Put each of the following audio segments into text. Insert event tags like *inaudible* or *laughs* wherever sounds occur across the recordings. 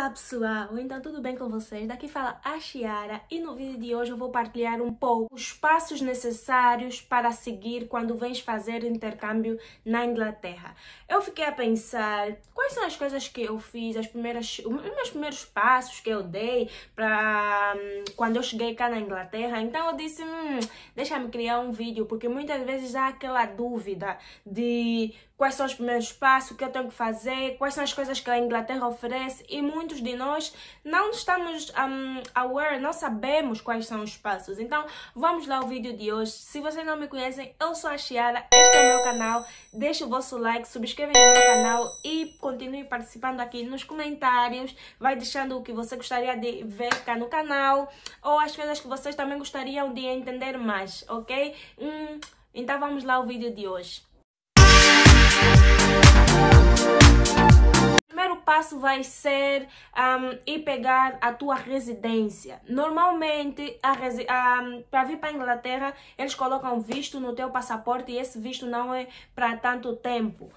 Olá pessoal, então tudo bem com vocês? Daqui fala a Chiara e no vídeo de hoje eu vou partilhar um pouco os passos necessários para seguir quando vens fazer intercâmbio na Inglaterra. Eu fiquei a pensar quais são as coisas que eu fiz, as primeiras, os meus primeiros passos que eu dei para hum, quando eu cheguei cá na Inglaterra. Então eu disse, hum, deixa-me criar um vídeo porque muitas vezes há aquela dúvida de quais são os primeiros passos que eu tenho que fazer, quais são as coisas que a Inglaterra oferece e muito muitos de nós não estamos um, aware, não sabemos quais são os passos. Então, vamos lá ao vídeo de hoje. Se vocês não me conhecem, eu sou a Chiara, este é o meu canal. Deixe o vosso like, subscrevem o meu canal e continue participando aqui nos comentários. Vai deixando o que você gostaria de ver cá no canal ou as coisas que vocês também gostariam de entender mais, ok? Hum, então vamos lá ao vídeo de hoje. primeiro passo vai ser um, ir pegar a tua residência. Normalmente, resi um, para vir para a Inglaterra, eles colocam visto no teu passaporte e esse visto não é para tanto tempo.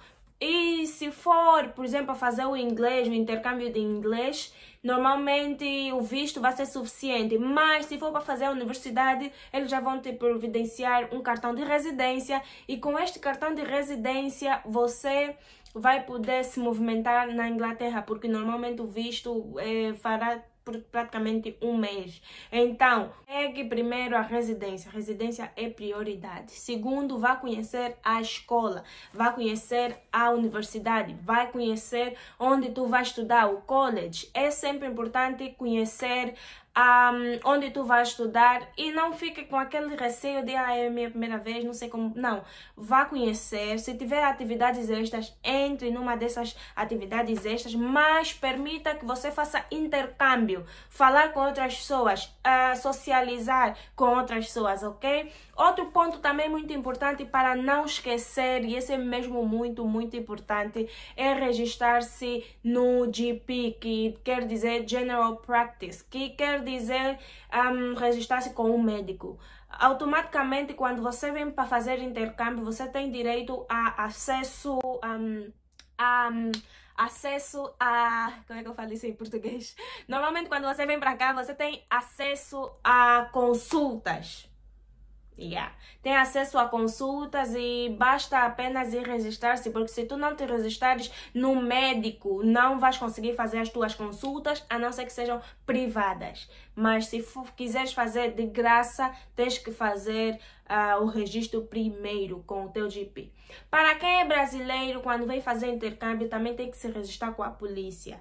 E se for, por exemplo, a fazer o inglês, o intercâmbio de inglês, normalmente o visto vai ser suficiente. Mas se for para fazer a universidade, eles já vão te providenciar um cartão de residência. E com este cartão de residência, você vai poder se movimentar na Inglaterra, porque normalmente o visto é, fará por praticamente um mês. Então, pegue é primeiro a residência. A residência é prioridade. Segundo, vá conhecer a escola, vá conhecer a universidade, vai conhecer onde tu vai estudar, o college. É sempre importante conhecer um, onde tu vais estudar e não fique com aquele receio de ah, é minha primeira vez, não sei como. Não, vá conhecer. Se tiver atividades extras, entre numa dessas atividades extras, mas permita que você faça intercâmbio, falar com outras pessoas, uh, socializar com outras pessoas, ok? Outro ponto também muito importante para não esquecer, e esse é mesmo muito, muito importante, é registrar-se no GP, que quer dizer General Practice, que quer dizer um, ehm, registrar-se com um médico. Automaticamente, quando você vem para fazer intercâmbio, você tem direito a acesso um, ehm, a. Um, acesso a. Como é que eu falo isso em português? Normalmente, quando você vem para cá, você tem acesso a consultas Yeah. Tem acesso a consultas e basta apenas ir registrar-se, porque se tu não te registrares no médico, não vais conseguir fazer as tuas consultas, a não ser que sejam privadas. Mas se quiseres fazer de graça, tens que fazer uh, o registro primeiro com o teu GP. Para quem é brasileiro, quando vem fazer intercâmbio, também tem que se registrar com a polícia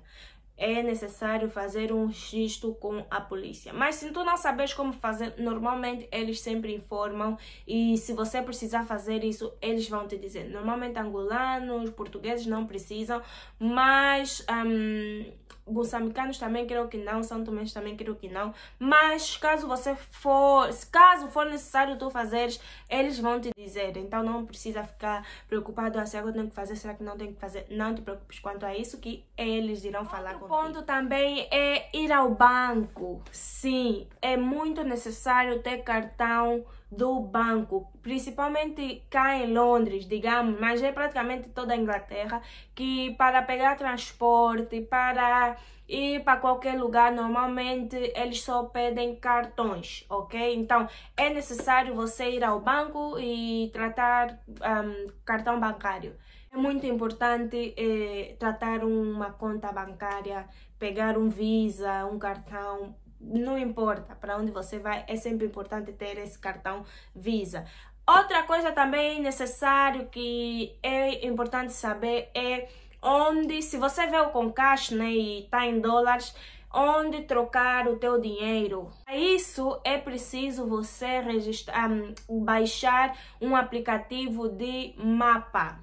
é necessário fazer um registro com a polícia. Mas se tu não sabes como fazer, normalmente eles sempre informam e se você precisar fazer isso, eles vão te dizer. Normalmente angolanos, portugueses não precisam, mas um, moçambicanos também creio que não, santo tomenses também creio que não, mas caso você for, caso for necessário tu fazeres, eles vão te dizer, então não precisa ficar preocupado, ah, será que eu tenho que fazer, será que não tenho que fazer, não te preocupes quanto a isso que eles irão falar Outro contigo. ponto também é ir ao banco, sim, é muito necessário ter cartão do banco, principalmente cá em Londres, digamos, mas é praticamente toda a Inglaterra, que para pegar transporte, para ir para qualquer lugar, normalmente eles só pedem cartões, ok? Então é necessário você ir ao banco e tratar um, cartão bancário. É muito importante eh, tratar uma conta bancária, pegar um Visa, um cartão não importa para onde você vai, é sempre importante ter esse cartão Visa. Outra coisa também necessário que é importante saber é onde, se você veio com cash né, e está em dólares, onde trocar o teu dinheiro. Para isso é preciso você registrar, um, baixar um aplicativo de mapa,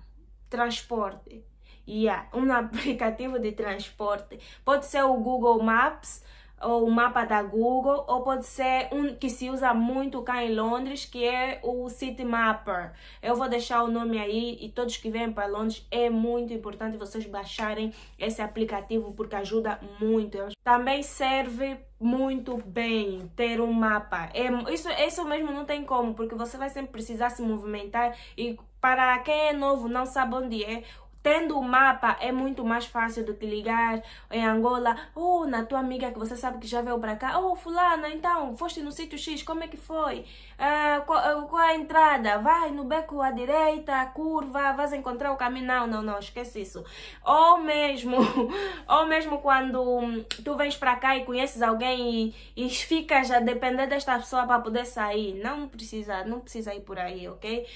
transporte. Yeah, um *laughs* aplicativo de transporte. Pode ser o Google Maps, ou o mapa da Google, ou pode ser um que se usa muito cá em Londres, que é o City Mapper. Eu vou deixar o nome aí e todos que vêm para Londres é muito importante vocês baixarem esse aplicativo porque ajuda muito. Também serve muito bem ter um mapa. É, isso, isso mesmo não tem como, porque você vai sempre precisar se movimentar e para quem é novo, não sabe onde é, Tendo o mapa é muito mais fácil do que ligar em Angola, ou oh, na tua amiga que você sabe que já veio para cá, ou oh, fulana, então, foste no sítio X, como é que foi? Ah, qual, ah, qual, a entrada? Vai no beco à direita, curva, vais encontrar o caminho. Não, não, não, esquece isso. Ou mesmo, *laughs* ou mesmo quando tu vens para cá e conheces alguém e, e ficas a depender desta pessoa para poder sair. Não precisa, não precisa ir por aí, ok?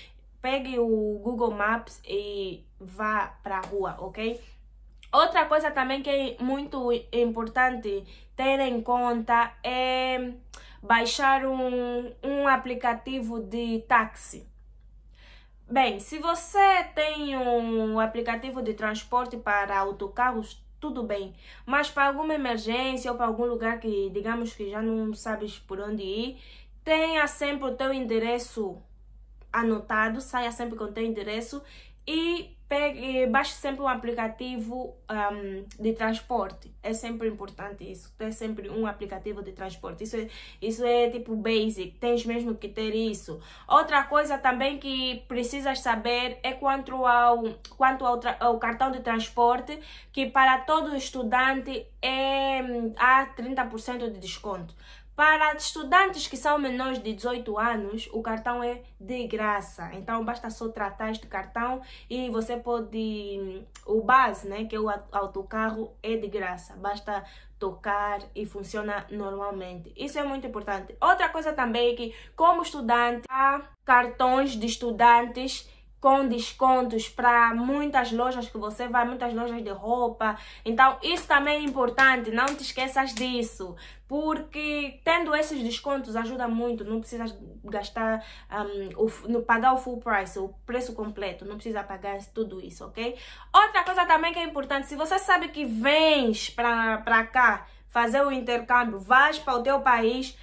pegue o Google Maps e vá para a rua, ok? Outra coisa também que é muito importante ter em conta é baixar um, um aplicativo de táxi. Bem, se você tem um aplicativo de transporte para autocarros, tudo bem. Mas para alguma emergência ou para algum lugar que digamos que já não sabes por onde ir, tenha sempre o teu endereço anotado, saia sempre com o teu endereço e pegue, baixe sempre um aplicativo um, de transporte. É sempre importante isso, ter sempre um aplicativo de transporte. Isso é, isso é tipo basic, tens mesmo que ter isso. Outra coisa também que precisas saber é quanto ao, quanto ao, ao cartão de transporte, que para todo estudante é, hum, há 30% de desconto. Para estudantes que são menores de 18 anos, o cartão é de graça. Então basta só tratar este cartão e você pode o base, né, que é o autocarro é de graça. Basta tocar e funciona normalmente. Isso é muito importante. Outra coisa também é que como estudante há cartões de estudantes com descontos para muitas lojas que você vai, muitas lojas de roupa. Então, isso também é importante, não te esqueças disso, porque tendo esses descontos ajuda muito, não precisa gastar um, o, no, pagar o full price, o preço completo, não precisa pagar tudo isso, ok? Outra coisa também que é importante, se você sabe que vens para cá fazer o intercâmbio, vais para o teu país,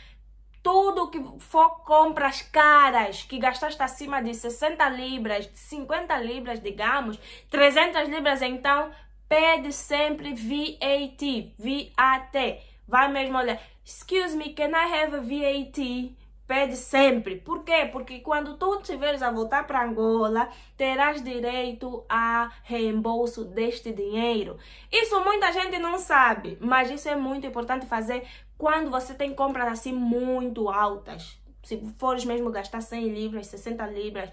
tudo que for compras caras, que gastaste acima de 60 libras, 50 libras, digamos, 300 libras, então pede sempre VAT, VAT. Vai mesmo olhar, excuse me, can I have a VAT? Pede sempre. Por quê? Porque quando tu estiveres a voltar para Angola, terás direito a reembolso deste dinheiro. Isso muita gente não sabe, mas isso é muito importante fazer quando você tem compras assim muito altas, se fores mesmo gastar 100 libras, 60 libras,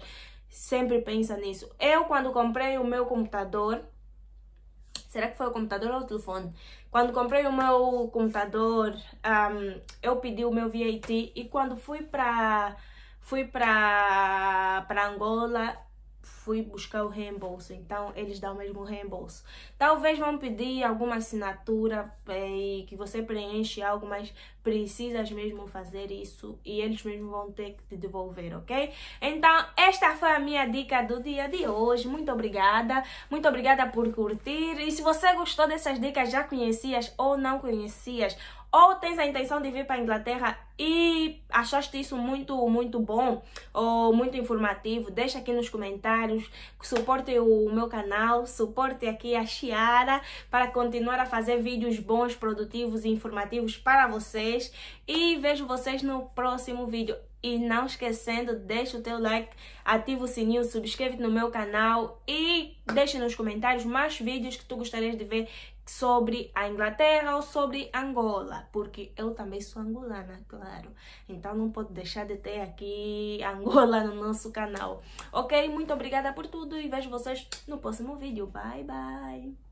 sempre pensa nisso. Eu, quando comprei o meu computador, será que foi o computador ou o telefone? Quando comprei o meu computador, um, eu pedi o meu VAT e quando fui para fui para Angola, fui buscar o reembolso. Então, eles dão mesmo o reembolso. Talvez vão pedir alguma assinatura é, e que você preenche algo, mas precisas mesmo fazer isso e eles mesmo vão ter que te devolver, ok? Então, esta foi a minha dica do dia de hoje. Muito obrigada. Muito obrigada por curtir. E se você gostou dessas dicas, já conhecias ou não conhecias, ou tens a intenção de vir para a Inglaterra e achaste isso muito, muito bom ou muito informativo, deixa aqui nos comentários, suporte o meu canal, suporte aqui a Chiara para continuar a fazer vídeos bons, produtivos e informativos para vocês e vejo vocês no próximo vídeo. E não esquecendo, deixa o teu like, ativa o sininho, subscreve-te no meu canal e deixa nos comentários mais vídeos que tu gostarias de ver sobre a Inglaterra ou sobre Angola, porque eu também sou angolana, claro. Então não pode deixar de ter aqui Angola no nosso canal. Ok? Muito obrigada por tudo e vejo vocês no próximo vídeo. Bye, bye!